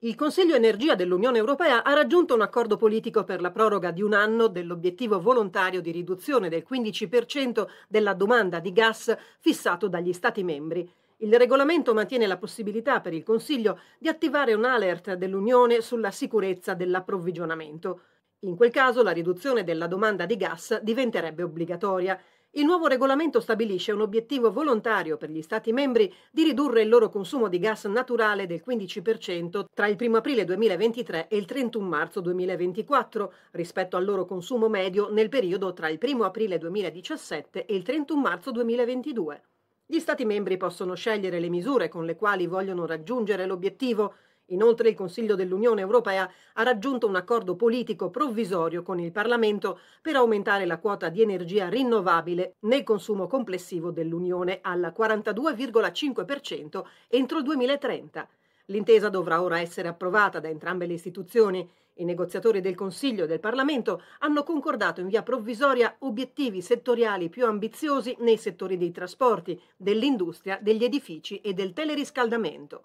Il Consiglio Energia dell'Unione Europea ha raggiunto un accordo politico per la proroga di un anno dell'obiettivo volontario di riduzione del 15% della domanda di gas fissato dagli Stati membri. Il regolamento mantiene la possibilità per il Consiglio di attivare un alert dell'Unione sulla sicurezza dell'approvvigionamento. In quel caso la riduzione della domanda di gas diventerebbe obbligatoria il nuovo regolamento stabilisce un obiettivo volontario per gli Stati membri di ridurre il loro consumo di gas naturale del 15% tra il 1 aprile 2023 e il 31 marzo 2024 rispetto al loro consumo medio nel periodo tra il 1 aprile 2017 e il 31 marzo 2022. Gli Stati membri possono scegliere le misure con le quali vogliono raggiungere l'obiettivo Inoltre il Consiglio dell'Unione Europea ha raggiunto un accordo politico provvisorio con il Parlamento per aumentare la quota di energia rinnovabile nel consumo complessivo dell'Unione al 42,5% entro il 2030. L'intesa dovrà ora essere approvata da entrambe le istituzioni. I negoziatori del Consiglio e del Parlamento hanno concordato in via provvisoria obiettivi settoriali più ambiziosi nei settori dei trasporti, dell'industria, degli edifici e del teleriscaldamento.